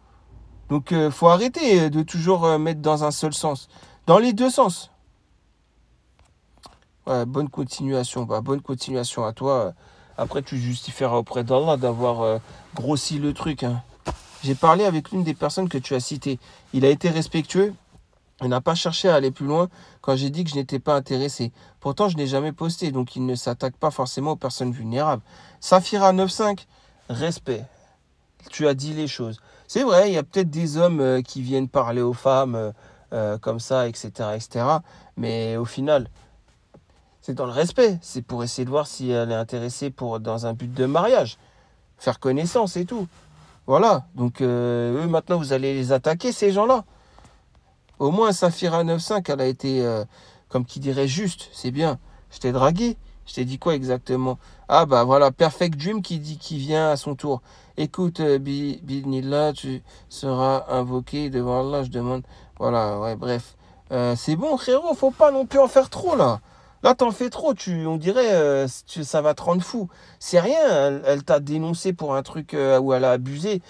Donc, il euh, faut arrêter euh, de toujours euh, mettre dans un seul sens. Dans les deux sens. bonne continuation. Bah, bonne continuation à toi. Après, tu justifieras auprès d'Allah d'avoir grossi le truc. Hein. J'ai parlé avec l'une des personnes que tu as citées. Il a été respectueux. Il n'a pas cherché à aller plus loin quand j'ai dit que je n'étais pas intéressé. Pourtant, je n'ai jamais posté, donc il ne s'attaque pas forcément aux personnes vulnérables. Safira 9.5, respect. Tu as dit les choses. C'est vrai, il y a peut-être des hommes euh, qui viennent parler aux femmes euh, euh, comme ça, etc., etc. Mais au final, c'est dans le respect. C'est pour essayer de voir si elle est intéressée pour, dans un but de mariage. Faire connaissance et tout. Voilà. Donc, eux, maintenant, vous allez les attaquer, ces gens-là. Au moins, Saphira 9.5, elle a été, comme qui dirait, juste. C'est bien. Je t'ai dragué. Je t'ai dit quoi exactement Ah, bah voilà, Perfect Dream qui, dit, qui vient à son tour écoute, euh, Bidnila, tu seras invoqué devant Allah. Je demande, voilà, ouais, bref. Euh, c'est bon, frérot, faut pas non plus en faire trop, là. Là, t'en fais trop, tu, on dirait, euh, ça va te rendre fou. C'est rien, elle, t'a dénoncé pour un truc où elle a abusé.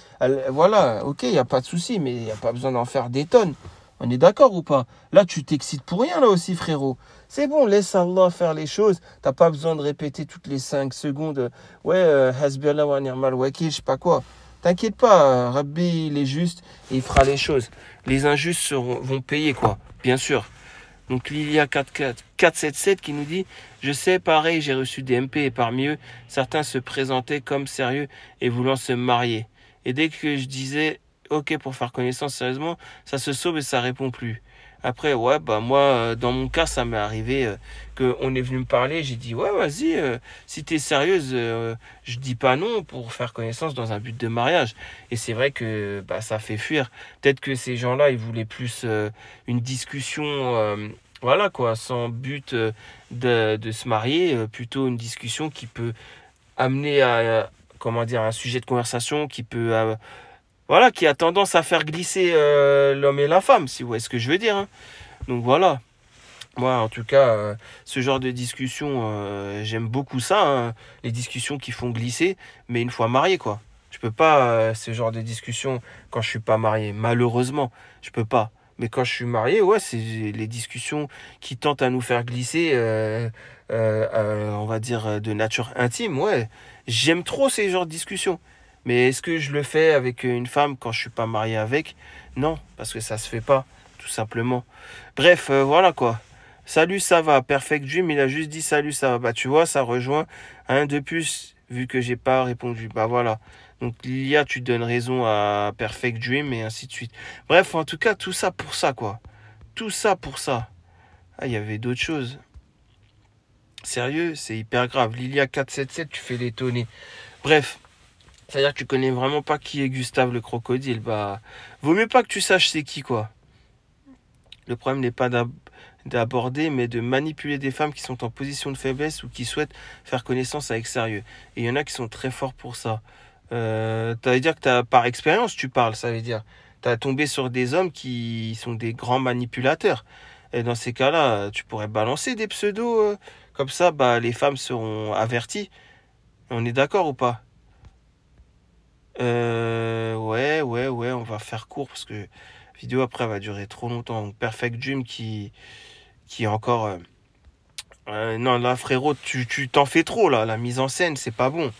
voilà, ok, il n'y a pas de souci, mais il n'y a pas besoin d'en faire des tonnes. On est d'accord ou pas Là, tu t'excites pour rien, là aussi, frérot. C'est bon, laisse Allah faire les choses. T'as pas besoin de répéter toutes les 5 secondes. Euh, ouais, euh, Hasbiallah wa ni'mal wakil, je sais pas quoi. T'inquiète pas, euh, Rabbi, il est juste et il fera les choses. Les injustes seront, vont payer, quoi, bien sûr. Donc l'ILIA 477 qui nous dit Je sais, pareil, j'ai reçu des MP et parmi eux, certains se présentaient comme sérieux et voulant se marier. Et dès que je disais OK pour faire connaissance sérieusement, ça se sauve et ça répond plus. Après, ouais, bah moi, euh, dans mon cas, ça m'est arrivé euh, qu'on est venu me parler. J'ai dit, ouais, vas-y, si euh, si t'es sérieuse, je dis pas non pour faire connaissance dans un but de mariage. Et c'est vrai que bah, ça fait fuir. Peut-être que ces gens-là, ils voulaient plus une discussion, voilà quoi, sans but de, se marier, plutôt une discussion qui peut amener à, à comment dire, un sujet de conversation qui peut voilà, qui a tendance à faire glisser euh, l'homme et la femme, si vous voyez ce que je veux dire. Hein. Donc voilà. Moi, en tout cas, euh, ce genre de discussion, euh, j'aime beaucoup ça, hein. les discussions qui font glisser, mais une fois marié, quoi. Je peux pas ce genre de discussion quand je suis pas marié, malheureusement, je peux pas. Mais quand je suis marié, ouais, c'est les discussions qui tentent à nous faire glisser, on va dire, de nature intime. Ouais, j'aime trop ces genres de discussions. Mais est-ce que je le fais avec une femme quand je suis pas marié avec Non, parce que ça se fait pas, tout simplement. Bref, euh, voilà quoi. Salut, ça va. Perfect Dream, il a juste dit salut, ça va. Bah, tu vois, ça rejoint un hein, de plus, vu que j'ai pas répondu. Bah, voilà. Donc, Lilia, tu donnes raison à Perfect Dream et ainsi de suite. Bref, en tout cas, tout ça pour ça, quoi. Tout ça pour ça. Ah, il y avait d'autres choses. Sérieux, c'est hyper grave. Lilia 477, tu fais l'étonner. Bref. C'est-à-dire que tu connais vraiment pas qui est Gustave le crocodile. Bah, vaut mieux pas que tu saches c'est qui, quoi. Le problème n'est pas d'aborder, mais de manipuler des femmes qui sont en position de faiblesse ou qui souhaitent faire connaissance avec sérieux. Et il y en a qui sont très forts pour ça. Euh, ça veut dire que par expérience, tu parles, ça veut dire. Tu as tombé sur des hommes qui sont des grands manipulateurs. Et dans ces cas-là, tu pourrais balancer des pseudos. Euh, comme ça, bah, les femmes seront averties. On est d'accord ou pas euh, ouais, ouais, ouais, on va faire court parce que la vidéo après va durer trop longtemps. Donc Perfect Jim qui, qui est encore. Euh, euh, non, là, frérot, tu t'en fais trop là. La mise en scène, c'est pas bon.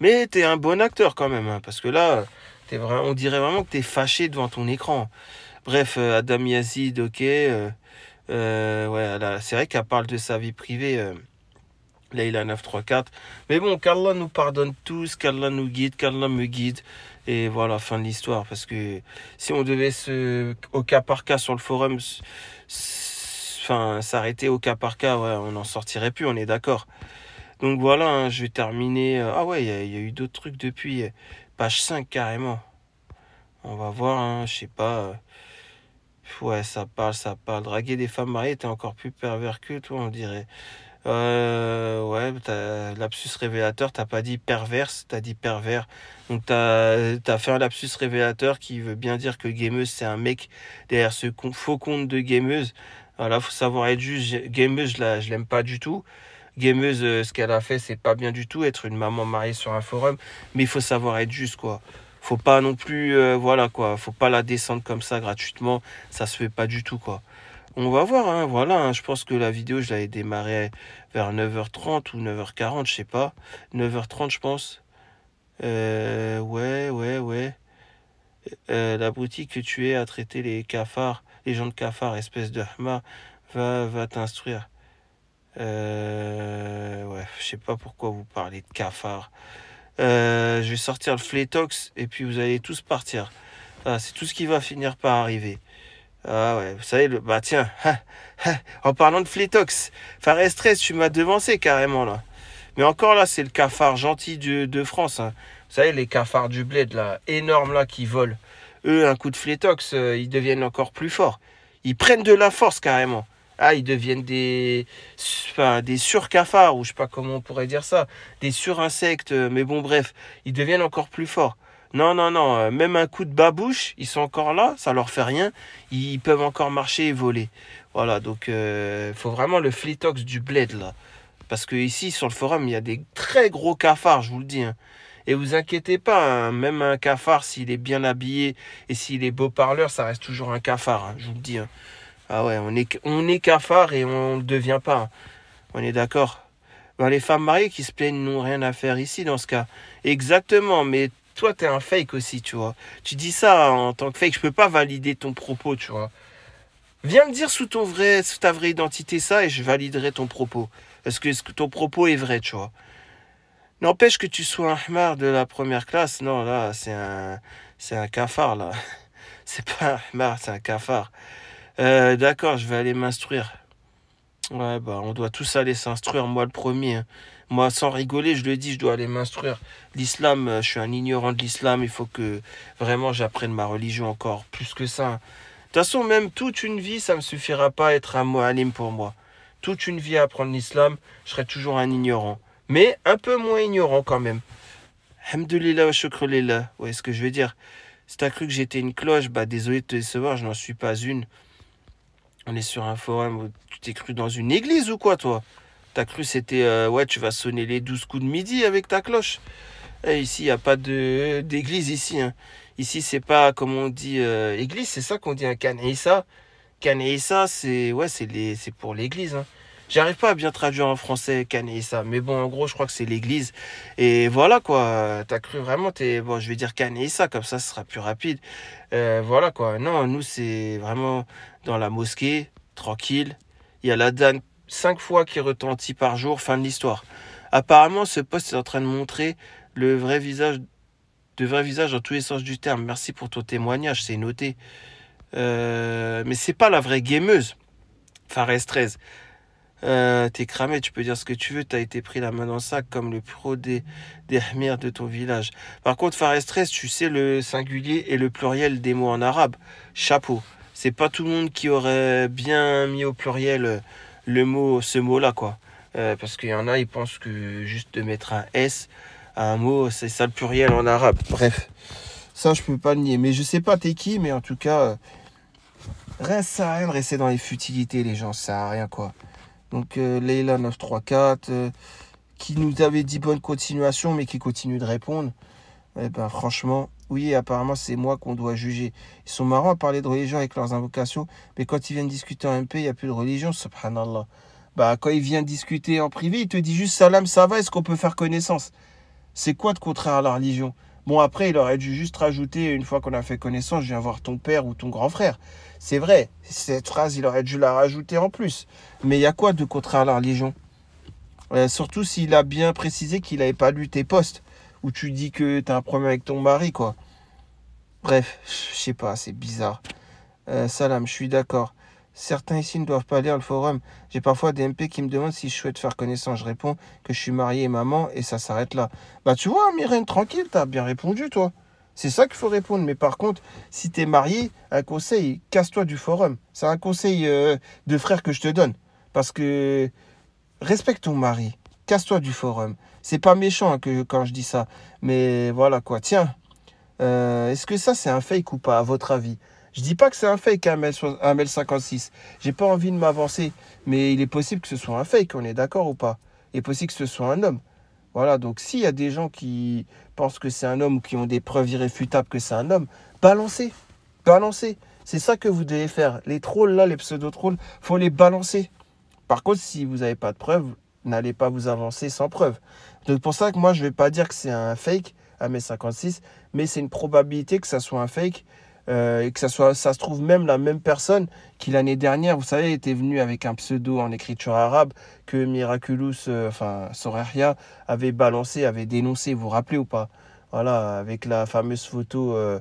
Mais t'es un bon acteur quand même, hein, parce que là, es vraiment, on dirait vraiment que t'es fâché devant ton écran. Bref, Adam Yazid, ok. ouais, c'est vrai qu'elle parle de sa vie privée. 3 934. Mais bon, qu'Allah nous pardonne tous, qu'Allah nous guide, qu'Allah me guide. Et voilà, fin de l'histoire. Parce que si on devait se, au cas par cas sur le forum, s'arrêter au cas par cas, on n'en sortirait plus, on est d'accord. Donc voilà, hein, je vais terminer. Euh, ah ouais, il y, a eu d'autres trucs depuis. Euh, page 5 carrément. On va voir, hein, je sais pas. Euh, ouais, ça parle, ça parle. Draguer des femmes mariées t'es encore plus pervers que toi, on dirait. Euh, ouais, t'a lapsus révélateur, t'as pas dit perverse, t'as dit pervers. Donc t'as as fait un lapsus révélateur qui veut bien dire que gameuse c'est un mec derrière ce faux compte de gameuse. Voilà, faut savoir être juste. Gameuse, là je l'aime pas du tout. Gameuse, euh, ce qu'elle a fait, c'est pas bien du tout. Être une maman mariée sur un forum, mais il faut savoir être juste quoi faut pas non plus euh, voilà quoi faut pas la descendre comme ça gratuitement ça se fait pas du tout quoi on va voir, hein, voilà, hein, je pense que la vidéo, je l'avais démarré vers 9h30 ou 9h40, je sais pas, 9h30 je pense, euh, ouais, ouais, ouais, euh, la boutique que tu es à traiter les cafards, les gens de cafards, espèce de hma, va, va t'instruire, euh, ouais, je sais pas pourquoi vous parlez de cafards, je vais sortir le flétox et puis vous allez tous partir, ah, c'est tout ce qui va finir par arriver. Ah ouais, vous savez, le, bah tiens, hein, hein, en parlant de flétox, Fares tu m'as devancé carrément là. Mais encore là, c'est le cafard gentil de, France. Hein. Vous savez, les cafards du bled là, énormes là, qui volent. Eux, un coup de flétox, euh, ils deviennent encore plus forts. Ils prennent de la force carrément. Ah, ils deviennent des, des surcafards, ou je sais pas comment on pourrait dire ça, des surinsectes, euh, mais bon, bref, ils deviennent encore plus forts. Non, non, non. Euh, même un coup de babouche, ils sont encore là, ça leur fait rien. Ils peuvent encore marcher et voler. Voilà, donc il euh, faut vraiment le flitox du bled là. Parce que ici sur le forum, il y a des très gros cafards, je vous le dis. Hein. Et vous inquiétez pas, hein, même un cafard, s'il est bien habillé et s'il est beau parleur, ça reste toujours un cafard, hein, je vous le dis. Ah ouais, on est, on est cafard et on ne devient pas. On est d'accord bah, Les femmes mariées qui se plaignent n'ont rien à faire ici dans ce cas. Exactement, mais toi, t'es un fake aussi, tu vois. Tu dis ça en tant que fake, je peux pas valider ton propos, tu vois. Viens me dire sous ton vrai, sous ta vraie identité ça et je validerai ton propos. Parce que, que ton propos est vrai, tu vois. N'empêche que tu sois un hamar de la première classe, non, là, c'est un, c'est un cafard, là. C'est pas un c'est un cafard. Euh, d'accord, je vais aller m'instruire. Ouais, bah, on doit tous aller s'instruire, moi le premier. Hein. Moi, sans rigoler, je le dis, je dois aller m'instruire. L'islam, euh, je suis un ignorant de l'islam. Il faut que vraiment j'apprenne ma religion encore plus que ça. De toute façon, même toute une vie, ça ne me suffira pas à être un mohalim pour moi. Toute une vie à apprendre l'islam, je serai toujours un ignorant. Mais un peu moins ignorant quand même. hamdoulillah wa là où est- ce que je veux dire Si t'as cru que j'étais une cloche, bah désolé de te décevoir, je n'en suis pas une. On est sur un forum où tu t'es cru dans une église ou quoi, toi T'as cru c'était euh, ouais, tu vas sonner les douze coups de midi avec ta cloche. Et eh, ici, il n'y a pas d'église ici. Hein. Ici, c'est pas comme on dit euh, église, c'est ça qu'on dit un hein, et c'est ouais, c'est c'est pour l'église. Hein. J'arrive pas à bien traduire en français ça mais bon, en gros, je crois que c'est l'église. Et voilà quoi, t'as cru vraiment, t'es bon, je vais dire ça comme ça, ce sera plus rapide. Euh, voilà quoi, non, nous, c'est vraiment dans la mosquée, tranquille. Il y a la danse cinq fois qui retentit par jour, fin de l'histoire. Apparemment, ce poste est en train de montrer le vrai visage, de vrai visage dans tous les sens du terme. Merci pour ton témoignage, c'est noté. Euh, mais c'est pas la vraie gameuse. Fares 13. Euh, t'es cramé, tu peux dire ce que tu veux, t'as été pris la main dans le sac comme le pro des, des de ton village. Par contre, Fares 13, tu sais le singulier et le pluriel des mots en arabe. Chapeau. C'est pas tout le monde qui aurait bien mis au pluriel euh, le mot, ce mot-là, quoi. Euh, parce qu'il y en a, ils pensent que juste de mettre un S à un mot, c'est ça le pluriel en arabe. Bref, ça, je peux pas le nier. Mais je sais pas t'es qui, mais en tout cas, euh, reste, ça à rien de rester dans les futilités, les gens, ça rien, quoi. Donc, euh, Leila 934, qui nous avait dit bonne continuation, mais qui continue de répondre. Eh ben, franchement, oui, apparemment c'est moi qu'on doit juger. Ils sont marrants à parler de religion avec leurs invocations, mais quand ils viennent discuter en MP, il n'y a plus de religion, subhanallah. Bah, quand il vient discuter en privé, il te dit juste salam, ça va, est-ce qu'on peut faire connaissance C'est quoi de contraire à la religion Bon, après, il aurait dû juste rajouter, une fois qu'on a fait connaissance, je viens voir ton père ou ton grand frère. C'est vrai, cette phrase, il aurait dû la rajouter en plus. Mais il y a quoi de contraire à la religion euh, Surtout s'il a bien précisé qu'il n'avait pas lu tes postes, où tu dis que tu as un problème avec ton mari, quoi. Bref, je sais pas, c'est bizarre. Euh, salam, je suis d'accord. Certains ici ne doivent pas lire le forum. J'ai parfois des MP qui me demandent si je souhaite faire connaissance. Je réponds que je suis marié et maman et ça s'arrête là. Bah tu vois, Myrène, tranquille, t'as bien répondu toi. C'est ça qu'il faut répondre. Mais par contre, si t'es marié, un conseil, casse-toi du forum. C'est un conseil euh, de frère que je te donne. Parce que respecte ton mari. Casse-toi du forum. C'est pas méchant hein, que, quand je dis ça. Mais voilà quoi. Tiens, euh, est-ce que ça, c'est un fake ou pas, à votre avis Je dis pas que c'est un fake, hein, un ML56. J'ai pas envie de m'avancer, mais il est possible que ce soit un fake, on est d'accord ou pas Il est possible que ce soit un homme. Voilà, donc s'il y a des gens qui pensent que c'est un homme ou qui ont des preuves irréfutables que c'est un homme, balancez, balancez. C'est ça que vous devez faire. Les trolls, là, les pseudo-trolls, faut les balancer. Par contre, si vous n'avez pas de preuves, n'allez pas vous avancer sans preuves. Donc pour ça que moi, je ne vais pas dire que c'est un fake, à mai 56, mais c'est une probabilité que ça soit un fake. Euh, et que ça, soit, ça se trouve même la même personne qui l'année dernière, vous savez, était venue avec un pseudo en écriture arabe que Miraculous, euh, enfin Soraya avait balancé, avait dénoncé, vous vous rappelez ou pas Voilà, avec la fameuse photo euh,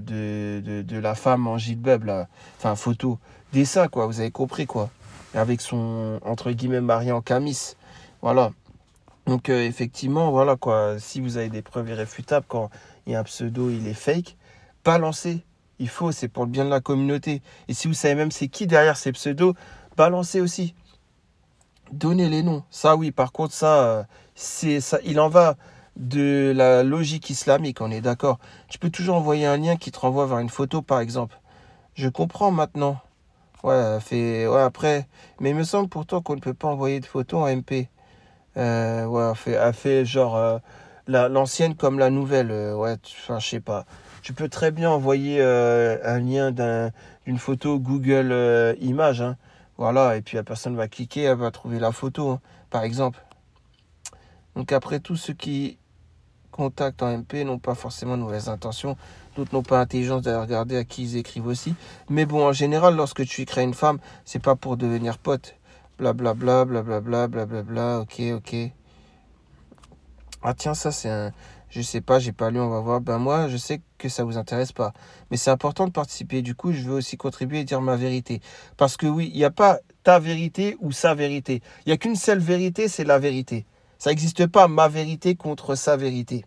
de, la femme en gilbeb, là. enfin photo, dessin quoi, vous avez compris quoi, avec son, entre guillemets, mari en camis, voilà. Donc euh, effectivement, voilà quoi, si vous avez des preuves irréfutables quand il y a un pseudo, il est fake, balancez. Il faut, c'est pour le bien de la communauté. Et si vous savez même c'est qui derrière ces pseudos, balancez aussi. Donnez les noms. Ça oui, par contre ça euh, c'est ça il en va de la logique islamique, on est d'accord. Tu peux toujours envoyer un lien qui te renvoie vers une photo par exemple. Je comprends maintenant. Ouais, fait ouais après, mais il me semble pourtant qu'on ne peut pas envoyer de photos en MP. Euh, fait, genre euh, l'ancienne comme la nouvelle. Euh, ouais, enfin, je sais pas. Tu peux très bien envoyer euh, un lien d'une photo Google image hein. voilà, et puis la personne va cliquer, elle va trouver la photo, hein, par exemple. Donc après, tous ceux qui contactent en MP n'ont pas forcément de mauvaises intentions. D'autres n'ont pas l'intelligence d'aller regarder à qui ils écrivent aussi. Mais bon, en général, lorsque tu écris une femme, c'est pas pour devenir pote Blablabla, blablabla, blablabla, ok, ok. Ah tiens, ça c'est un... Je sais pas, j'ai pas lu, on va voir. Ben moi, je sais que ça vous intéresse pas. Mais c'est important de participer. Du coup, je veux aussi contribuer et dire ma vérité. Parce que oui, il n'y a pas ta vérité ou sa vérité. Il n'y a qu'une seule vérité, c'est la vérité. Ça n'existe pas ma vérité contre sa vérité.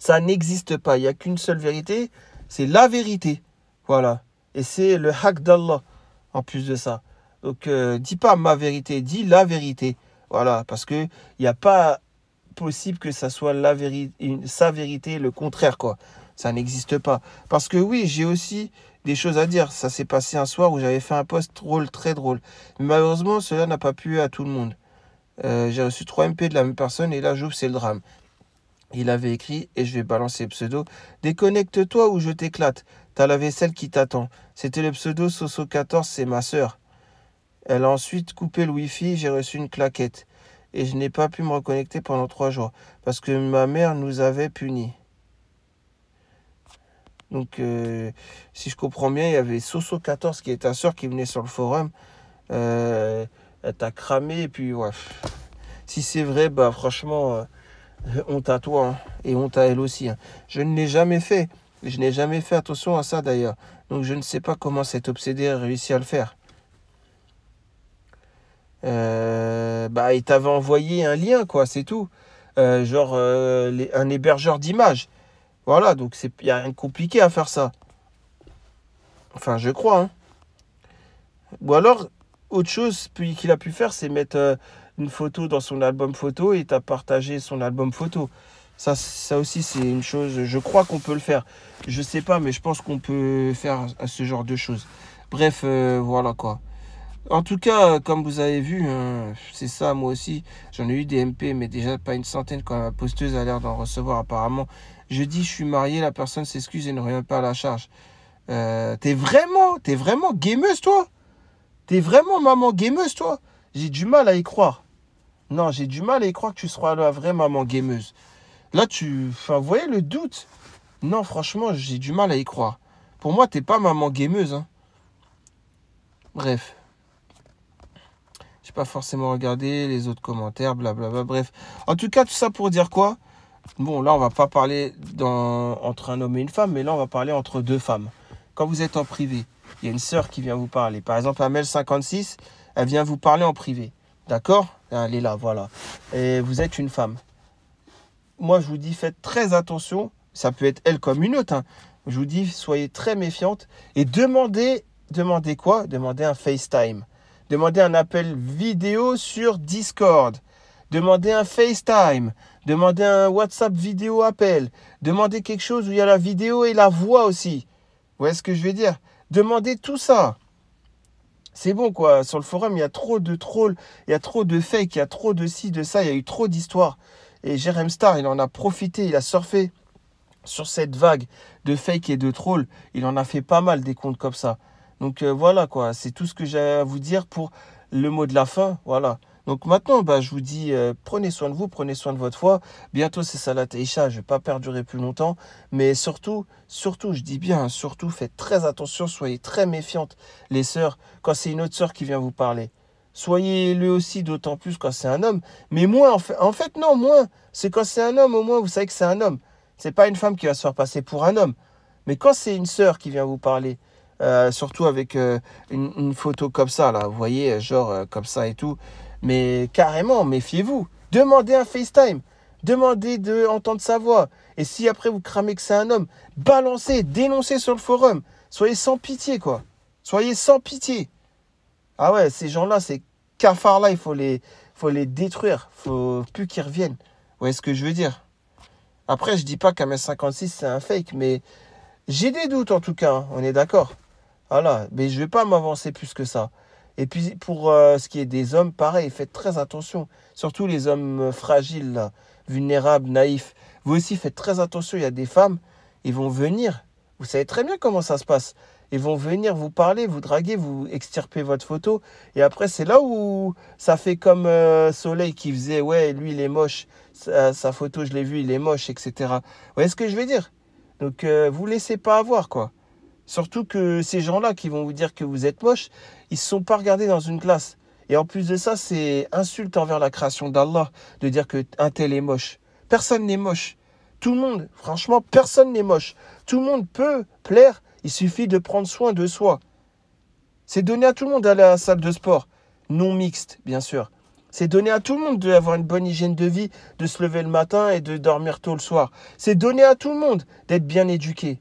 Ça n'existe pas. Il n'y a qu'une seule vérité, c'est la vérité. Voilà. Et c'est le hack d'Allah en plus de ça. Donc, euh, dis pas ma vérité, dis la vérité. Voilà, parce que il n'y a pas possible que ça soit la vérité, sa vérité, le contraire, quoi. Ça n'existe pas. Parce que oui, j'ai aussi des choses à dire. Ça s'est passé un soir où j'avais fait un post drôle, très drôle. malheureusement, cela n'a pas pu à tout le monde. Euh, j'ai reçu trois MP de la même personne et là, j'ouvre, c'est le drame. Il avait écrit, et je vais balancer le pseudo, Déconnecte-toi ou je t'éclate. T'as la vaisselle qui t'attend. C'était le pseudo Soso14, c'est ma sœur. Elle a ensuite coupé le Wi-Fi, j'ai reçu une claquette. Et je n'ai pas pu me reconnecter pendant trois jours. Parce que ma mère nous avait punis. Donc, euh, si je comprends bien, il y avait Soso14 qui est ta soeur qui venait sur le forum. Euh, elle t'a cramé. Et puis, ouais. Si c'est vrai, bah franchement, euh, honte à toi. Hein, et honte à elle aussi. Hein. Je ne l'ai jamais fait. Je n'ai jamais fait attention à ça d'ailleurs. Donc, je ne sais pas comment cet obsédé a réussi à le faire euh, bah, il t'avait envoyé un lien, quoi, c'est tout. Euh, genre euh, un hébergeur d'images. Voilà, donc il n'y a rien de compliqué à faire ça. Enfin, je crois. Hein. Ou alors, autre chose qu'il a pu faire, c'est mettre euh, une photo dans son album photo et t'as partagé son album photo. Ça, ça aussi, c'est une chose, je crois qu'on peut le faire. Je sais pas, mais je pense qu'on peut faire ce genre de choses. Bref, voilà quoi. En tout cas, euh, comme vous avez vu, hein, c'est ça, moi aussi, j'en ai eu des MP, mais déjà pas une centaine quand la posteuse a l'air d'en recevoir apparemment. Je dis, je suis marié, la personne s'excuse et ne revient pas à la charge. Euh, t'es vraiment, t'es vraiment gameuse, toi T'es vraiment maman gameuse, toi J'ai du mal à y croire. Non, j'ai du mal à y croire que tu seras la vraie maman gameuse. Là, tu... Enfin, vous voyez le doute Non, franchement, j'ai du mal à y croire. Pour moi, t'es pas maman gameuse. Hein. Bref pas forcément regarder les autres commentaires, blablabla. Bref, en tout cas, tout ça pour dire quoi Bon, là, on va pas parler entre un homme et une femme, mais là, on va parler entre deux femmes. Quand vous êtes en privé, il y a une sœur qui vient vous parler. Par exemple, Amel 56, elle vient vous parler en privé. D'accord hein, Elle est là, voilà. Et vous êtes une femme. Moi, je vous dis, faites très attention. Ça peut être elle comme une autre. Hein. Je vous dis, soyez très méfiante et demandez, demandez quoi Demandez un FaceTime. Demandez un appel vidéo sur Discord. Demandez un FaceTime. Demandez un WhatsApp vidéo appel. Demandez quelque chose où il y a la vidéo et la voix aussi. Vous voyez ce que je veux dire Demandez tout ça. C'est bon quoi, sur le forum, il y a trop de trolls, il y a trop de fakes, il y a trop de ci, de ça, il y a eu trop d'histoires. Et Jerem Star, il en a profité, il a surfé sur cette vague de fakes et de trolls. Il en a fait pas mal des comptes comme ça. Donc euh, voilà quoi, c'est tout ce que j'ai à vous dire pour le mot de la fin. Voilà. Donc maintenant, bah, je vous dis, euh, prenez soin de vous, prenez soin de votre foi. Bientôt, c'est Salat Isha, je ne vais pas perdurer plus longtemps. Mais surtout, surtout, je dis bien, surtout, faites très attention, soyez très méfiantes, les sœurs, quand c'est une autre sœur qui vient vous parler. Soyez le aussi, d'autant plus quand c'est un homme. Mais moi, en fait, non, moins. C'est quand c'est un homme, au moins, vous savez que c'est un homme. C'est pas une femme qui va se faire passer pour un homme. Mais quand c'est une sœur qui vient vous parler, euh, surtout avec euh, une, photo comme ça, là, vous voyez, genre euh, comme ça et tout. Mais carrément, méfiez-vous. Demandez un FaceTime. Demandez d'entendre sa voix. Et si après vous cramez que c'est un homme, balancez, dénoncez sur le forum. Soyez sans pitié, quoi. Soyez sans pitié. Ah ouais, ces gens-là, ces cafards-là, il faut les, faut les détruire. faut plus qu'ils reviennent. Vous voyez ce que je veux dire Après, je dis pas qu'un m 56 c'est un fake, mais j'ai des doutes en tout cas. Hein. On est d'accord. Voilà, ah mais je ne vais pas m'avancer plus que ça. Et puis pour euh, ce qui est des hommes, pareil, faites très attention. Surtout les hommes euh, fragiles, vulnérables, naïfs. Vous aussi faites très attention, il y a des femmes, ils vont venir. Vous savez très bien comment ça se passe. Ils vont venir vous parler, vous draguer, vous extirper votre photo. Et après, c'est là où ça fait comme euh, Soleil qui faisait, ouais, lui, il est moche, sa, photo, je l'ai vue, il est moche, etc. Vous voyez ce que je veux dire Donc, vous laissez pas avoir, quoi. Surtout que ces gens-là qui vont vous dire que vous êtes moche, ils ne se sont pas regardés dans une classe. Et en plus de ça, c'est insulte envers la création d'Allah de dire que un tel est moche. Personne n'est moche. Tout le monde, franchement, personne n'est moche. Tout le monde peut plaire. Il suffit de prendre soin de soi. C'est donné à tout le monde d'aller à la salle de sport, non mixte, bien sûr. C'est donné à tout le monde d'avoir une bonne hygiène de vie, de se lever le matin et de dormir tôt le soir. C'est donné à tout le monde d'être bien éduqué.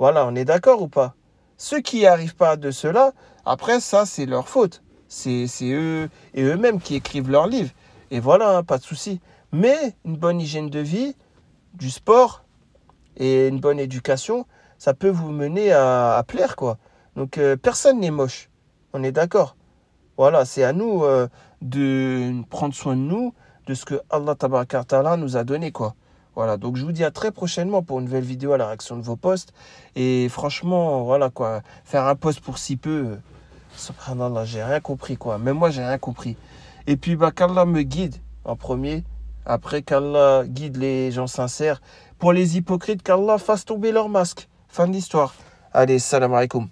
Voilà, on est d'accord ou pas Ceux qui n'y arrivent pas de cela, après ça, c'est leur faute. C'est eux et eux-mêmes qui écrivent leurs livres. Et voilà, hein, pas de souci. Mais une bonne hygiène de vie, du sport et une bonne éducation, ça peut vous mener à, plaire, quoi. Donc euh, personne n'est moche, on est d'accord. Voilà, c'est à nous euh, de prendre soin de nous, de ce que Allah Ta'ala nous a donné, quoi. Voilà, donc je vous dis à très prochainement pour une nouvelle vidéo à la réaction de vos posts. Et franchement, voilà quoi, faire un post pour si peu, euh, subhanallah, j'ai rien compris quoi. Même moi, j'ai rien compris. Et puis, bah, qu'Allah me guide en premier. Après, qu'Allah guide les gens sincères. Pour les hypocrites, qu'Allah fasse tomber leur masque. Fin de l'histoire. Allez, salam alaikum.